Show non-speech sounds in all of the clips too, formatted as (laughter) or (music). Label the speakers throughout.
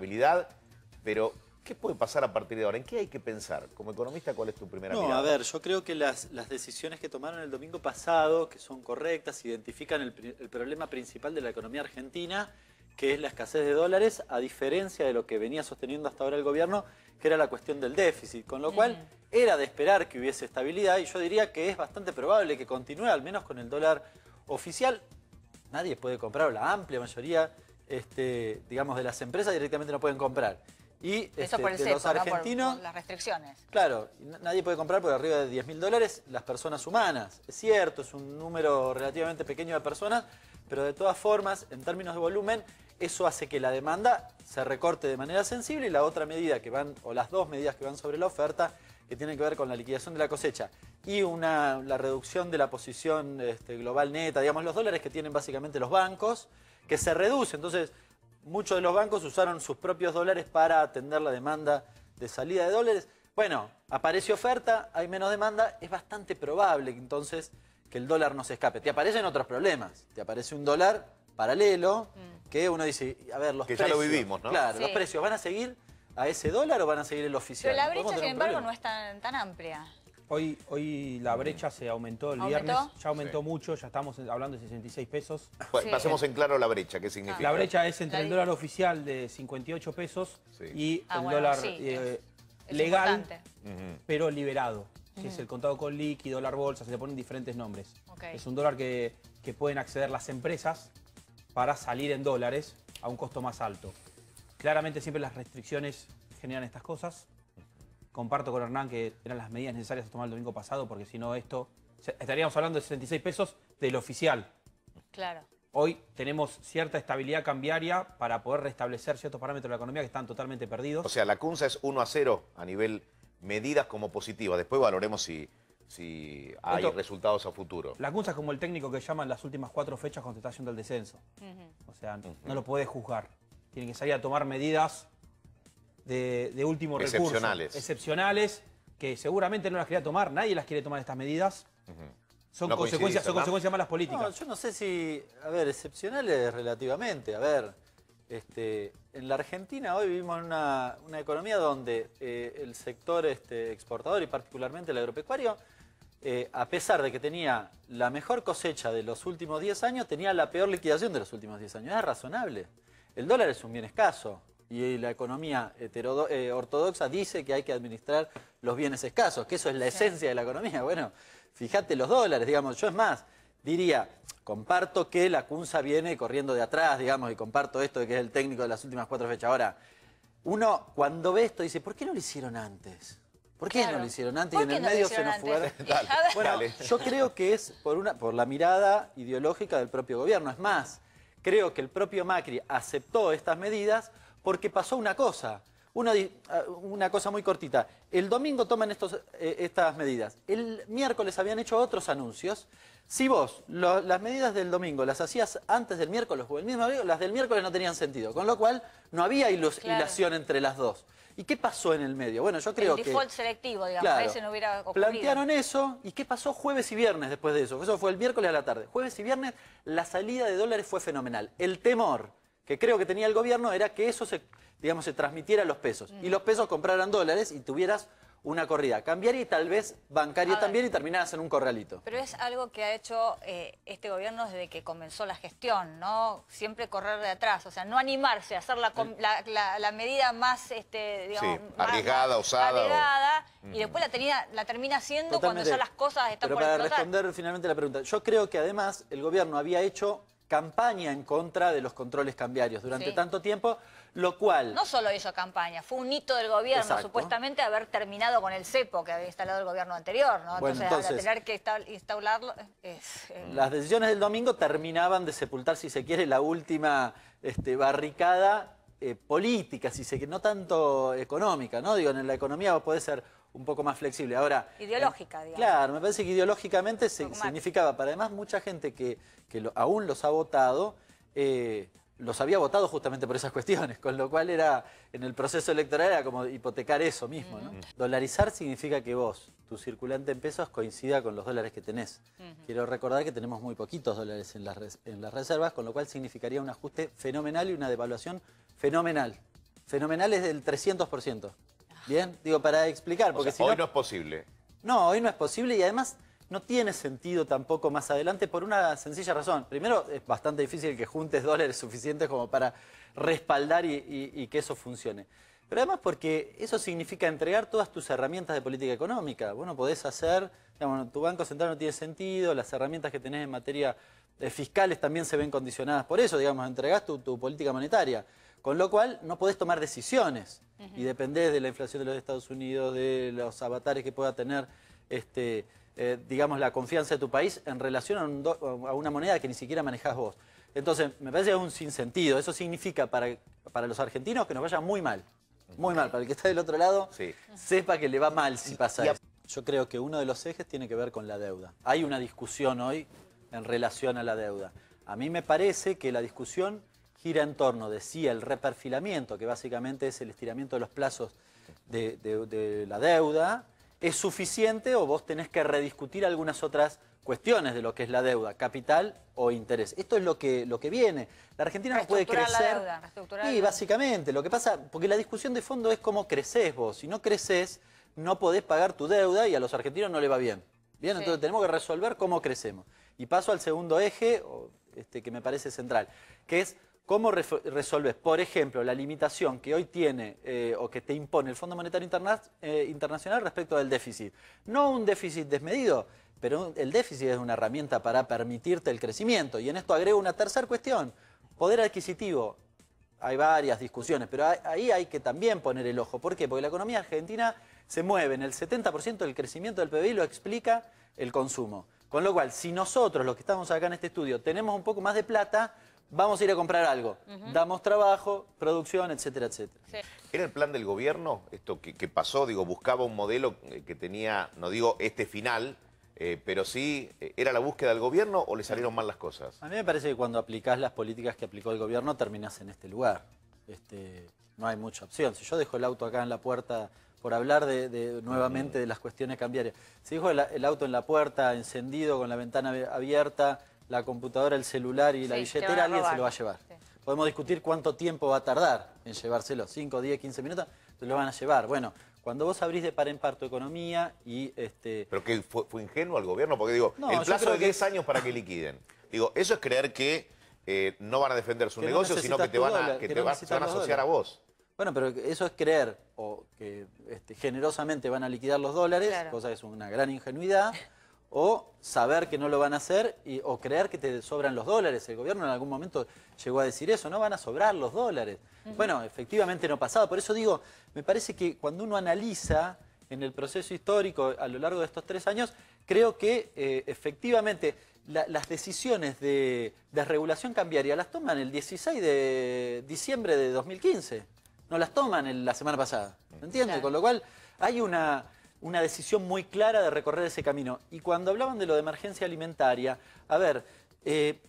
Speaker 1: ...estabilidad, pero ¿qué puede pasar a partir de ahora? ¿En qué hay que pensar? Como economista, ¿cuál es tu primera no, a
Speaker 2: ver, yo creo que las, las, decisiones que tomaron el domingo pasado, que son correctas, identifican el, problema principal de la economía argentina, que es la escasez de dólares, a diferencia de lo que venía sosteniendo hasta ahora el gobierno, que era la cuestión del déficit, con lo cual era de esperar que hubiese estabilidad y yo diría que es bastante probable que continúe, al menos con el dólar oficial. Nadie puede comprar, o la amplia mayoría este, digamos, de las empresas directamente no pueden comprar. Y Eso este, por los argentinos. las restricciones. Claro, nadie puede comprar por arriba de 10 mil dólares las personas humanas. Es cierto, es un número relativamente pequeño de personas, pero de todas formas, en términos de volumen, eso hace que la demanda se recorte de manera sensible y la otra medida que van, o las dos medidas que van sobre la oferta, que tienen que ver con la liquidación de la cosecha y una, la reducción de la posición este, global neta, digamos, los dólares que tienen básicamente los bancos, que se reduce. Entonces, muchos de los bancos usaron sus propios dólares para atender la demanda de salida de dólares. Bueno, aparece oferta, hay menos demanda, es bastante probable entonces que el dólar no se escape. Te aparecen otros problemas. Te aparece un dólar paralelo mm. que uno dice, a ver, los que precios. ya lo vivimos, ¿no? Claro, los precios
Speaker 1: van a seguir a ese dólar o van a seguir el oficial. Pero la brecha, sin embargo, no
Speaker 2: es tan amplia.
Speaker 1: Hoy, hoy la brecha se aumentó el viernes, ya aumentó mucho, ya estamos hablando de 66 pesos. Pasemos en claro la brecha, ¿qué significa? La brecha es entre el dólar oficial de 58 pesos y el ah, dólar eh, legal, pero liberado. Que es el contado con líquido, dólar bolsa, se le ponen diferentes nombres. Es un dólar que, que pueden acceder las empresas para salir en dólares a un costo más alto. Claramente siempre las restricciones generan estas cosas comparto con Hernán que eran las medidas necesarias a tomar el domingo pasado, porque si no esto, estaríamos hablando de 66 pesos del oficial. Claro. Hoy tenemos cierta estabilidad cambiaria para poder restablecer ciertos parámetros de la economía que están totalmente perdidos. O sea, la CUNSA es 1 a 0 a nivel medidas como positiva. Después valoremos si, si hay resultados a futuro. La CUNSA es como el técnico que llaman las últimas cuatro fechas cuando está yendo al descenso. O sea, no lo puede juzgar. Tiene que salir a tomar medidas de, de último recurso. Excepcionales. que seguramente no las quería tomar, nadie las quiere tomar estas medidas. Son, consecuencias, son consecuencias malas políticas.
Speaker 2: yo no sé si, a ver, excepcionales relativamente, a ver, este, en la Argentina hoy vivimos en una, economía donde eh, el sector este, exportador y particularmente el agropecuario, eh, a pesar de que tenía la mejor cosecha de los últimos 10 años, tenía la peor liquidación de los últimos 10 años. Es razonable. El dólar es un bien escaso y la economía eh, ortodoxa dice que hay que administrar los bienes escasos, que eso es la esencia de la economía. Bueno, fíjate los dólares, digamos, yo es más, diría, comparto que la CUNSA viene corriendo de atrás, digamos, y comparto esto de que es el técnico de las últimas cuatro fechas. Ahora, uno cuando ve esto dice, ¿por qué no lo hicieron antes? ¿Por qué no lo hicieron antes y en el medio se nos fue. (laughs) bueno, yo creo que es por, una, por la mirada ideológica del propio gobierno. Es más, creo que el propio Macri aceptó estas medidas porque pasó una cosa. Una, ah, una, cosa muy cortita. El domingo toman estos, eh, estas medidas. El miércoles habían hecho otros anuncios. Si vos las medidas del domingo las hacías antes del miércoles o el mismo día, las del miércoles no tenían sentido. Con lo cual, no había ilusión entre las dos. ¿Y qué pasó en el medio? Bueno, yo creo el que...
Speaker 1: selectivo, digamos, no hubiera ocurrido. Plantearon
Speaker 2: eso, ¿y qué pasó jueves y viernes después de eso? Eso fue el miércoles a la tarde. Jueves y viernes, la salida de dólares fue fenomenal. El temor que creo que tenía el gobierno era que eso se, digamos, se transmitiera a los pesos. Mm. Y los pesos compraran dólares y tuvieras una corrida Cambiaría y tal vez bancaria también y terminaras en un corralito. Pero
Speaker 1: es algo que ha hecho eh, este gobierno desde que comenzó la gestión, ¿no? Siempre correr de atrás, o sea, no animarse a hacer la, medida más, este, arriesgada, osada. y mm. después la, tenía, la termina haciendo cuando ya las cosas están Pero para responder
Speaker 2: finalmente la pregunta, yo creo que además el gobierno había hecho campaña en contra de los controles cambiarios durante tanto tiempo, lo cual... No
Speaker 1: solo hizo campaña, fue un hito del gobierno, supuestamente haber terminado con el cepo que había instalado el gobierno anterior, ¿no? entonces, tener que instaurarlo... Eh, las
Speaker 2: decisiones del domingo terminaban de sepultar, si se quiere, la última este, barricada eh, política, si se no tanto económica, ¿no? Digo, en la economía puede ser un poco más flexible. Ahora,
Speaker 1: Ideológica, digamos. Claro,
Speaker 2: me parece que ideológicamente significaba, para además mucha gente que, aún los ha votado, eh, los había votado justamente por esas (laughs) cuestiones, con lo cual era, en el proceso electoral era como hipotecar eso mismo. Dolarizar significa que vos, tu circulante en pesos coincida con los dólares que tenés. Quiero recordar que tenemos muy poquitos dólares en las, en las reservas, con lo cual significaría un ajuste fenomenal y una devaluación fenomenal. Fenomenal es del 300%. Bien, digo, para explicar. Porque hoy no...
Speaker 1: es posible.
Speaker 2: No, hoy no es posible y además no tiene sentido tampoco más adelante por una sencilla razón. Primero, es bastante difícil que juntes dólares (laughs) suficientes como para respaldar y, que eso funcione. Pero además porque eso significa entregar todas tus herramientas de política económica. bueno no podés hacer, digamos, tu Banco Central no tiene sentido, las herramientas que tenés en materia eh, fiscales también se ven condicionadas por eso, digamos, entregás tu política monetaria. Con lo cual no podés tomar decisiones y dependés de la inflación de los Estados Unidos, de los avatares que pueda tener este, eh, digamos, la confianza de tu país en relación a, una moneda que ni siquiera manejás vos. Entonces, me parece que es un sinsentido. Eso significa para, para los argentinos que nos vaya muy mal. Muy mal. Para el que está del otro lado, sepa que le va mal si pasa eso. Yo creo que uno de los ejes tiene que ver con la deuda. Hay una discusión hoy en relación a la deuda. A mí me parece que la discusión gira en torno, decía, el reperfilamiento, que básicamente es el estiramiento de los plazos de, la deuda, ¿es suficiente o vos tenés que rediscutir algunas otras cuestiones de lo que es la deuda, capital o interés. Esto es lo que, lo que viene. La Argentina no puede crecer. La deuda, y básicamente, lo que pasa, porque la discusión de fondo es cómo creces vos. Si no creces, no podés pagar tu deuda y a los argentinos no le va bien. Bien, entonces tenemos que resolver cómo crecemos. Y paso al segundo eje, este, que me parece central, que es ¿Cómo resolves, por ejemplo, la limitación que hoy tiene eh, o que te impone el Fondo Monetario eh, Internacional respecto del déficit? No un déficit desmedido, pero el déficit es una herramienta para permitirte el crecimiento. Y en esto agrego una tercera cuestión, poder adquisitivo. Hay varias discusiones, pero ahí hay que también poner el ojo. ¿Por qué? Porque la economía argentina se mueve en el 70% del crecimiento del PBI, lo explica el consumo. Con lo cual, si nosotros, los que estamos acá en este estudio, tenemos un poco más de plata, vamos a ir a comprar algo. Damos trabajo, producción, etcétera, etcétera.
Speaker 1: ¿Era el plan del gobierno esto que, pasó? Digo, buscaba un modelo eh, que tenía, no digo este final, eh, pero sí, eh, ¿era la búsqueda del gobierno o le salieron mal las cosas?
Speaker 2: A mí me parece que cuando aplicás las políticas que aplicó el gobierno terminás en este lugar. Este, no hay mucha opción. Si yo dejo el auto acá en la puerta por hablar de, nuevamente de las cuestiones cambiarias. Si dejo el auto en la puerta, encendido, con la ventana abierta, la computadora, el celular y la billetera, alguien se lo va a llevar. Podemos discutir cuánto tiempo va a tardar en llevárselo, 5, 10, 15 minutos, se lo van a llevar. Bueno, cuando vos abrís de par en par tu economía
Speaker 1: y... este ¿Pero que fue, ingenuo al gobierno? Porque digo, el plazo de 10 años para que liquiden. Digo, eso es creer que eh, no van a defender su negocio, sino que te van a, asociar a vos. Bueno,
Speaker 2: pero eso es creer o que este, generosamente van a liquidar los dólares, cosa que es una gran ingenuidad. (laughs) o saber que no lo van a hacer o creer que te sobran los dólares. El gobierno en algún momento llegó a decir eso, no van a sobrar los dólares. Bueno, efectivamente no ha pasado. Por eso digo, me parece que cuando uno analiza en el proceso histórico a lo largo de estos tres años, creo que eh, efectivamente las decisiones de desregulación cambiaria las toman el 16 de diciembre de 2015, no las toman en la semana pasada. ¿Entiendes? Con lo cual hay una una decisión muy clara de recorrer ese camino. Y cuando hablaban de lo de emergencia alimentaria, a ver, eh,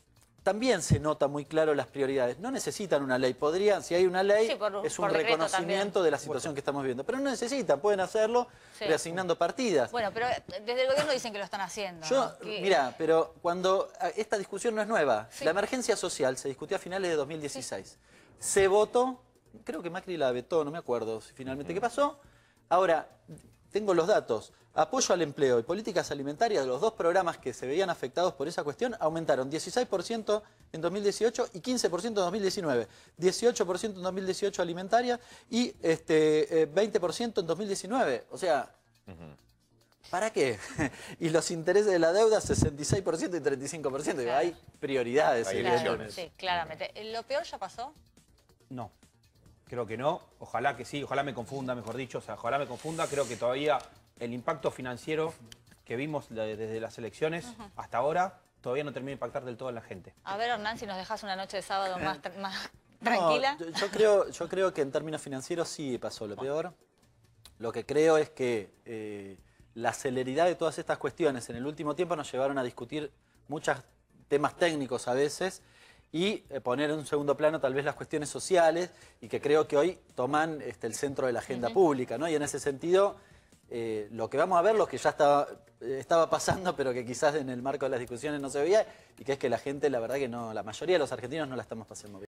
Speaker 2: también se nota muy claro las prioridades. No necesitan una ley, podrían, si hay una ley, es un reconocimiento de la situación que estamos viviendo. Pero no necesitan, pueden hacerlo reasignando partidas. Bueno, pero eh, desde el gobierno dicen que lo están haciendo. Yo, mira, pero cuando ah, esta discusión no es nueva, la emergencia social se discutió a finales de 2016. Se votó, creo que Macri la vetó, no me acuerdo finalmente qué pasó. Ahora, tengo los datos. Apoyo al empleo y políticas alimentarias, de los dos programas que se veían afectados por esa cuestión, aumentaron 16% en 2018 y 15% en 2019. 18% en 2018 alimentaria y este, 20% eh, en 2019. O sea, ¿para qué? (laughs) y los intereses de la deuda, 66% y 35%. Hay prioridades. Hay elecciones. sí, claramente. ¿Lo peor ya pasó?
Speaker 1: No creo que no. Ojalá que sí, ojalá me confunda, mejor dicho. O sea, ojalá me confunda. Creo que todavía el impacto financiero que vimos desde las elecciones hasta ahora todavía no termina de impactar del todo en la gente. A
Speaker 2: ver, Hernán, si nos dejas una noche de sábado más, (laughs)
Speaker 1: tranquila. yo, creo, yo creo que en términos
Speaker 2: financieros sí pasó lo peor. Lo que creo es que eh, la celeridad de todas estas cuestiones en el último tiempo nos llevaron a discutir muchos temas técnicos a veces y eh, poner en un segundo plano tal vez las cuestiones sociales y que creo que hoy toman este, el centro de la agenda pública, ¿no? Y en ese sentido, eh, lo que vamos a ver, lo que ya estaba, eh, estaba pasando, (laughs) pero que quizás en el marco de las discusiones no se veía, y que es que la gente, la verdad que no, la mayoría de los argentinos no la estamos pasando bien.